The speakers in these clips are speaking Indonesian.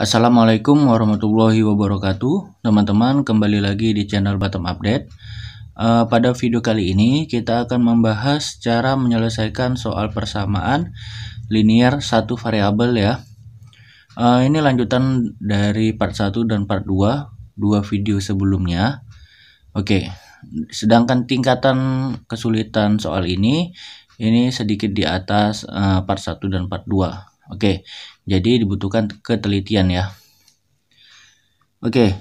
Assalamualaikum warahmatullahi wabarakatuh Teman-teman kembali lagi di channel Batam Update uh, Pada video kali ini kita akan membahas cara menyelesaikan soal persamaan linear satu variabel ya uh, Ini lanjutan dari part 1 dan part 2 Dua video sebelumnya Oke Sedangkan tingkatan kesulitan soal ini Ini sedikit di atas uh, part 1 dan part 2 Oke, jadi dibutuhkan ketelitian ya. Oke,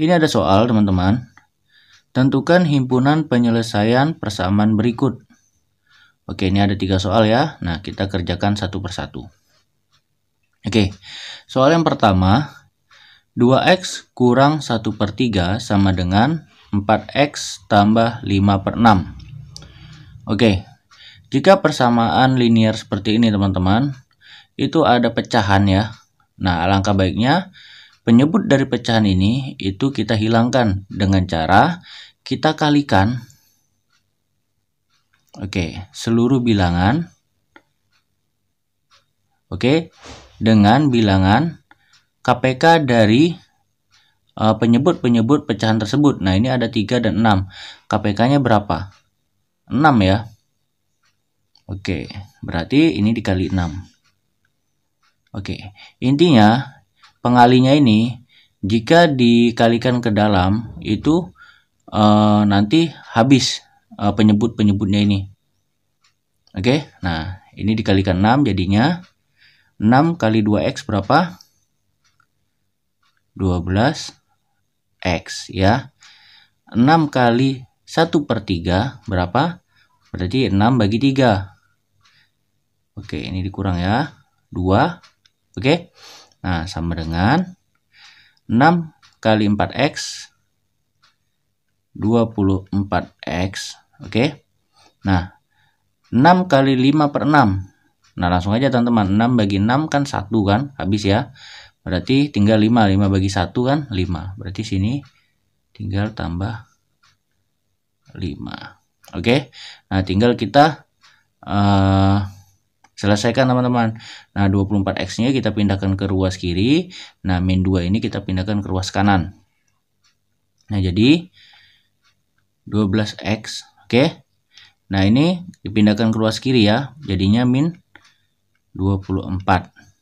ini ada soal teman-teman. Tentukan himpunan penyelesaian persamaan berikut. Oke, ini ada tiga soal ya. Nah, kita kerjakan satu persatu. Oke, soal yang pertama. 2x kurang 1 per 3 sama dengan 4x tambah 5 per 6. Oke, jika persamaan linear seperti ini teman-teman, itu ada pecahan ya. Nah, alangkah baiknya penyebut dari pecahan ini itu kita hilangkan dengan cara kita kalikan Oke, seluruh bilangan Oke, dengan bilangan KPK dari e, penyebut-penyebut uh, pecahan tersebut. Nah, ini ada 3 dan 6. KPK-nya berapa? 6 ya. Oke, berarti ini dikali 6. Oke, intinya pengalinya ini jika dikalikan ke dalam itu uh, nanti habis uh, penyebut-penyebutnya ini. Oke, nah ini dikalikan 6 jadinya 6 kali 2x berapa? 12x ya. 6 kali 1 per 3 berapa? Berarti 6 bagi 3. Oke, ini dikurang ya. 2 Oke. Nah, sama dengan 6 kali 4x 24x. Oke. Nah, 6 kali 5 per 6. Nah, langsung aja teman-teman. 6 bagi 6 kan 1 kan? Habis ya. Berarti tinggal 5. 5 bagi 1 kan 5. Berarti sini tinggal tambah 5. Oke. Nah, tinggal kita... Uh, Selesaikan teman-teman. Nah, 24x-nya kita pindahkan ke ruas kiri. Nah, min 2 ini kita pindahkan ke ruas kanan. Nah, jadi 12x, oke. Okay? Nah, ini dipindahkan ke ruas kiri ya. Jadinya min 24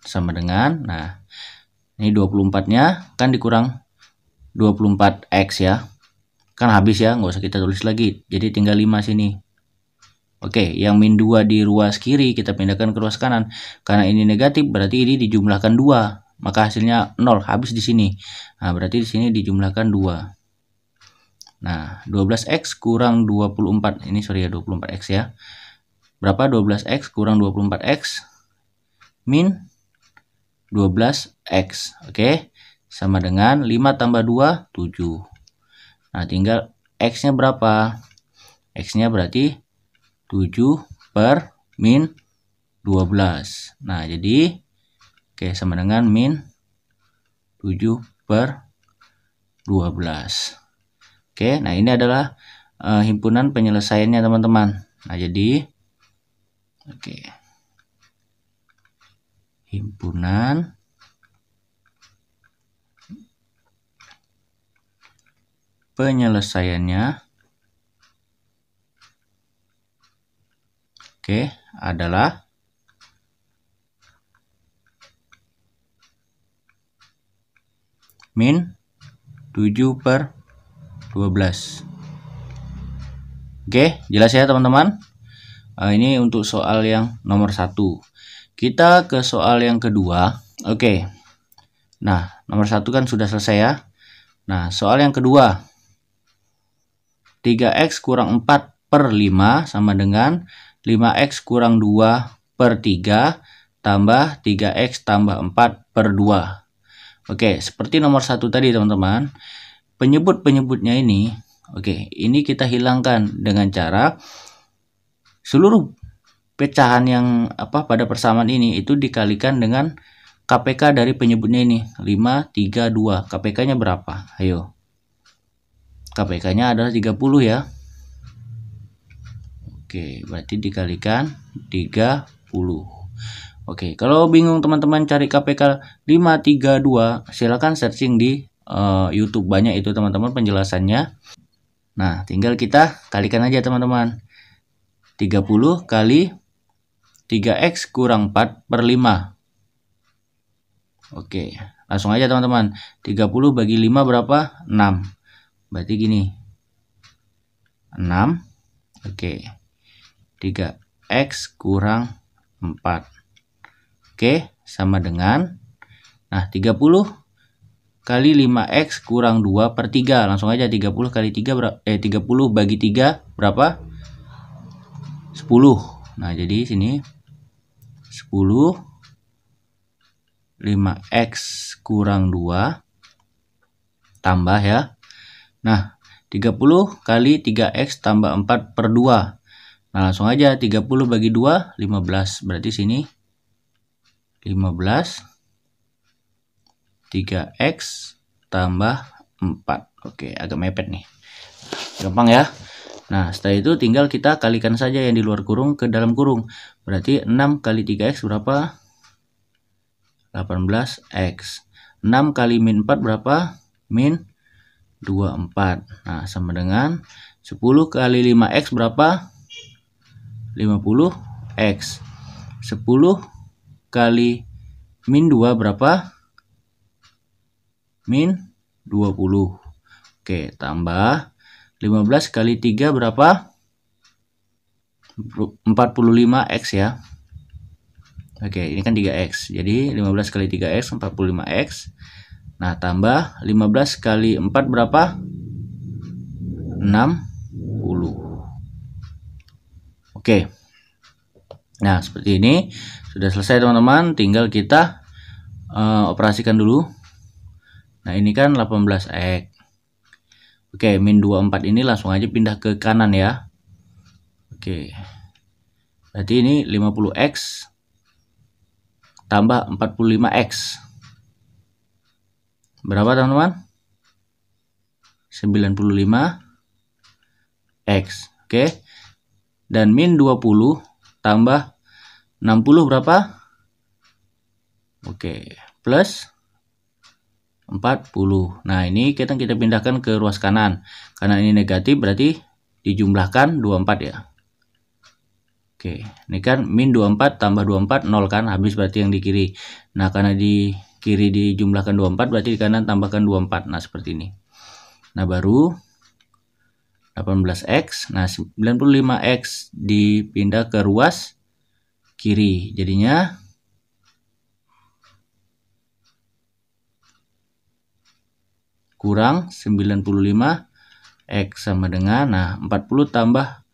sama dengan nah ini 24-nya kan dikurang 24x ya. Kan habis ya, nggak usah kita tulis lagi. Jadi tinggal 5 sini. Oke, yang min 2 di ruas kiri kita pindahkan ke ruas kanan. Karena ini negatif, berarti ini dijumlahkan 2. Maka hasilnya 0, habis di sini. Nah, berarti di sini dijumlahkan 2. Nah, 12x kurang 24. Ini sorry ya, 24x ya. Berapa 12x kurang 24x? Min 12x. Oke, sama dengan 5 tambah 2, 7. Nah, tinggal x-nya berapa? X-nya berarti 7 per min 12 nah jadi oke sama dengan min 7 per 12 oke nah ini adalah uh, himpunan penyelesaiannya teman-teman nah jadi oke himpunan penyelesaiannya Oke, adalah min 7 per 12 Oke jelas ya teman-teman nah, ini untuk soal yang nomor satu kita ke soal yang kedua Oke nah nomor satu kan sudah selesai ya Nah soal yang kedua 3x kurang 4 per 5 sama dengan 5x kurang 2 per 3 tambah 3x tambah 4 per 2. Oke, seperti nomor satu tadi teman-teman, penyebut-penyebutnya ini, oke, ini kita hilangkan dengan cara seluruh pecahan yang apa pada persamaan ini itu dikalikan dengan KPK dari penyebutnya ini 5, 3, 2 KPK nya berapa? Ayo KPK nya adalah 30 ya Oke, berarti dikalikan 30. Oke, kalau bingung teman-teman cari KPK 532, silakan searching di uh, YouTube banyak itu teman-teman penjelasannya. Nah, tinggal kita kalikan aja teman-teman. 30 kali 3x kurang 4 per 5. Oke, langsung aja teman-teman. 30 bagi 5 berapa? 6. Berarti gini. 6. Oke. 3x kurang 4. Oke, sama dengan. Nah, 30 kali 5x kurang 2 per 3. Langsung aja 30 kali 3, eh 30 bagi 3 berapa? 10. Nah, jadi sini 10 5x kurang 2 tambah ya. Nah, 30 kali 3x tambah 4 per 2. Nah, langsung aja 30 bagi 2 15. Berarti sini 15 3x tambah 4. Oke, agak mepet nih. Gampang ya. Nah, setelah itu tinggal kita kalikan saja yang di luar kurung ke dalam kurung. Berarti 6 kali 3x berapa? 18x. 6 kali min 4 berapa? Min 24. Nah, sama dengan 10 kali 5x berapa? 50x. 10 kali min 2 berapa? Min 20. Oke, tambah 15 kali 3 berapa? 45x ya. Oke, ini kan 3x. Jadi 15 kali 3x 45x. Nah, tambah 15 kali 4 berapa? 60. Oke. Nah, seperti ini sudah selesai teman-teman, tinggal kita uh, operasikan dulu. Nah, ini kan 18x. Oke, min 24 ini langsung aja pindah ke kanan ya. Oke. Berarti ini 50x tambah 45x. Berapa teman-teman? 95 X. Oke. Okay. Dan min 20 tambah 60 berapa? Oke, plus 40. Nah, ini kita kita pindahkan ke ruas kanan. Karena ini negatif berarti dijumlahkan 24 ya. Oke, ini kan min 24 tambah 24 0 kan habis berarti yang di kiri. Nah, karena di kiri dijumlahkan 24 berarti di kanan tambahkan 24. Nah, seperti ini. Nah, baru 18x. Nah, 95x dipindah ke ruas kiri. Jadinya kurang 95x sama dengan nah 40 tambah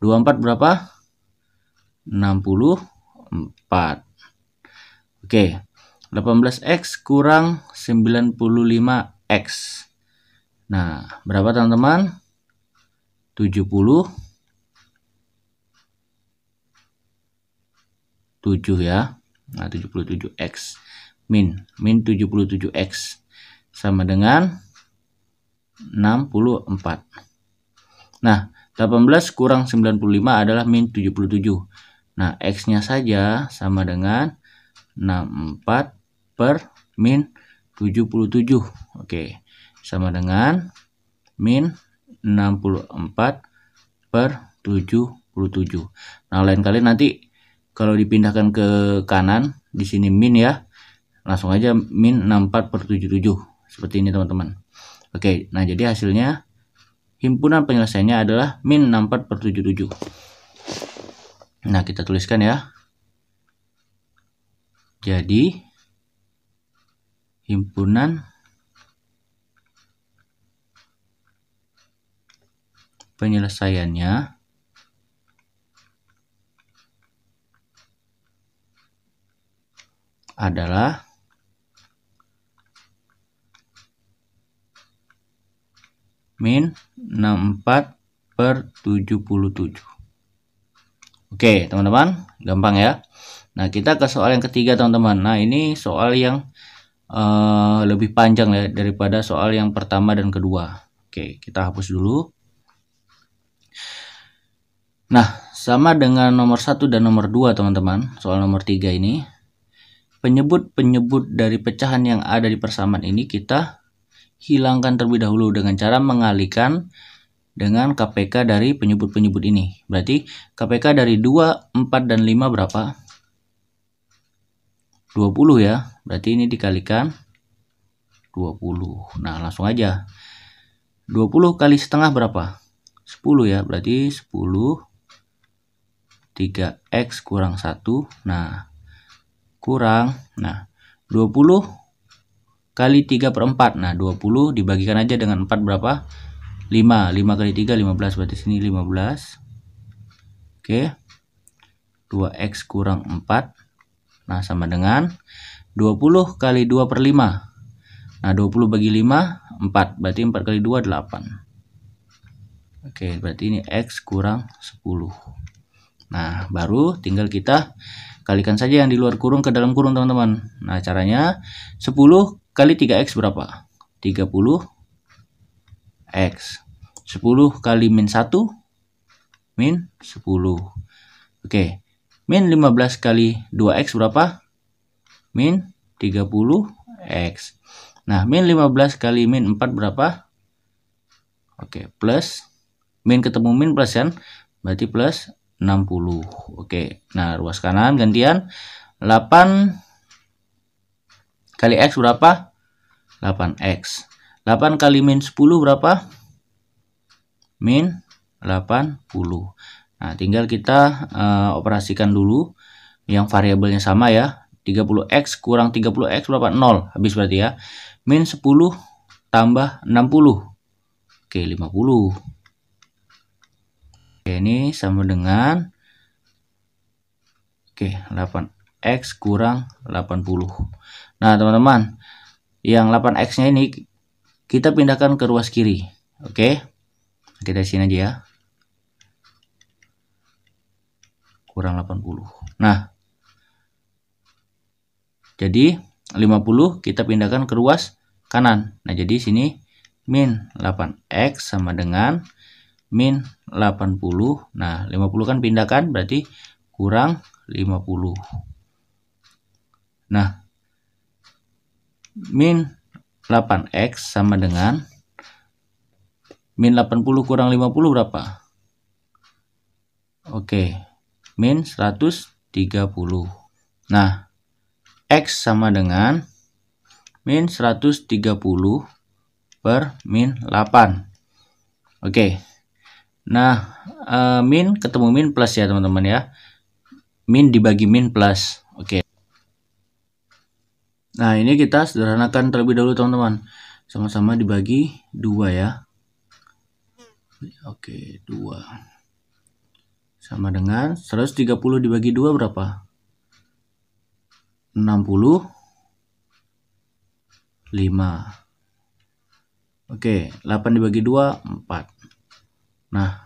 24 berapa? 64. Oke. 18x kurang 95x. Nah, berapa teman-teman? 70 7 ya nah 77x min min 77x sama dengan 64 nah 18 kurang 95 adalah min 77 nah x nya saja sama dengan 64 per min 77 oke sama dengan min 64 per 77 nah lain kali nanti kalau dipindahkan ke kanan di sini min ya langsung aja min 64 per 77 seperti ini teman-teman oke nah jadi hasilnya himpunan penyelesaiannya adalah min 64 per 77 nah kita tuliskan ya jadi himpunan penyelesaiannya adalah min 64 per 77. Oke, teman-teman, gampang ya. Nah, kita ke soal yang ketiga, teman-teman. Nah, ini soal yang uh, lebih panjang ya daripada soal yang pertama dan kedua. Oke, kita hapus dulu. Nah, sama dengan nomor 1 dan nomor 2 teman-teman, soal nomor 3 ini. Penyebut-penyebut dari pecahan yang ada di persamaan ini kita hilangkan terlebih dahulu dengan cara mengalihkan dengan KPK dari penyebut-penyebut ini. Berarti KPK dari 2, 4, dan 5 berapa? 20 ya. Berarti ini dikalikan 20. Nah, langsung aja. 20 kali setengah berapa? 10 ya. Berarti 10 3X kurang 1. Nah, kurang. Nah, 20 kali 3 per 4. Nah, 20 dibagikan aja dengan 4 berapa? 5. 5 kali 3, 15. Berarti sini 15. Oke. 2X kurang 4. Nah, sama dengan 20 kali 2 per 5. Nah, 20 bagi 5, 4. Berarti 4 kali 2, 8. Oke, berarti ini X kurang 10. Nah, baru tinggal kita kalikan saja yang di luar kurung ke dalam kurung, teman-teman. Nah, caranya 10 kali 3x berapa? 30 x. 10 kali min 1 min 10. Oke. Min 15 kali 2x berapa? Min 30x. Nah, min 15 kali min 4 berapa? Oke, plus. Min ketemu min plus kan? Berarti plus 60. Oke. Nah, ruas kanan gantian 8 kali x berapa? 8x. 8 kali min 10 berapa? Min 80. Nah, tinggal kita uh, operasikan dulu yang variabelnya sama ya. 30x kurang 30x berapa? 0. Habis berarti ya. Min 10 tambah 60. Oke, 50. Oke, ini sama dengan Oke, 8x kurang 80. Nah, teman-teman, yang 8x-nya ini kita pindahkan ke ruas kiri. Oke. Kita sini aja ya. Kurang 80. Nah, jadi 50 kita pindahkan ke ruas kanan. Nah, jadi sini min 8x sama dengan min 80 nah 50 kan pindahkan berarti kurang 50 nah min 8x sama dengan min 80 kurang 50 berapa oke min 130 nah X sama dengan min 130 per min 8. Oke, Nah, uh, min ketemu min plus ya teman-teman ya. Min dibagi min plus. Oke. Okay. Nah, ini kita sederhanakan terlebih dahulu teman-teman. Sama-sama dibagi 2 ya. Oke, okay, 2. Sama dengan 130 dibagi 2 berapa? 60 5. Oke, okay, 8 dibagi 2 4. Nah,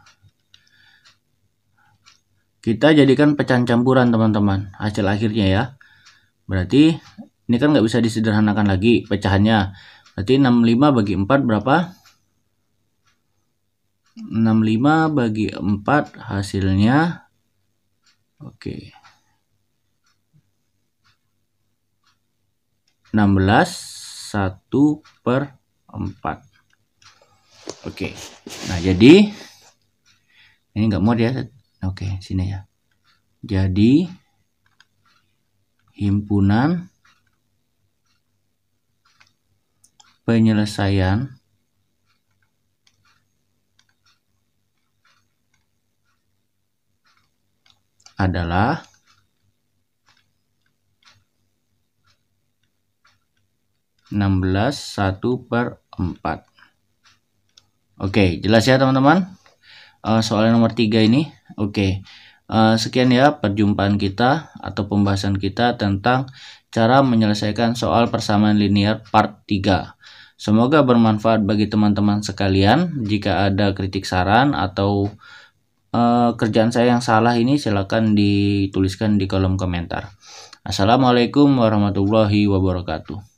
kita jadikan pecahan campuran teman-teman hasil akhirnya ya berarti ini kan nggak bisa disederhanakan lagi pecahannya berarti 65 bagi 4 berapa 65 bagi 4 hasilnya oke 16 1 per 4 oke nah jadi ini nggak mau dia ya? oke sini ya jadi himpunan penyelesaian adalah enam belas satu per empat. Oke, jelas ya teman-teman? uh, eh, soal nomor 3 ini. Oke. Okay. Uh, eh, sekian ya perjumpaan kita atau pembahasan kita tentang cara menyelesaikan soal persamaan linear part 3. Semoga bermanfaat bagi teman-teman sekalian. Jika ada kritik saran atau uh, kerjaan saya yang salah ini silakan dituliskan di kolom komentar. Assalamualaikum warahmatullahi wabarakatuh.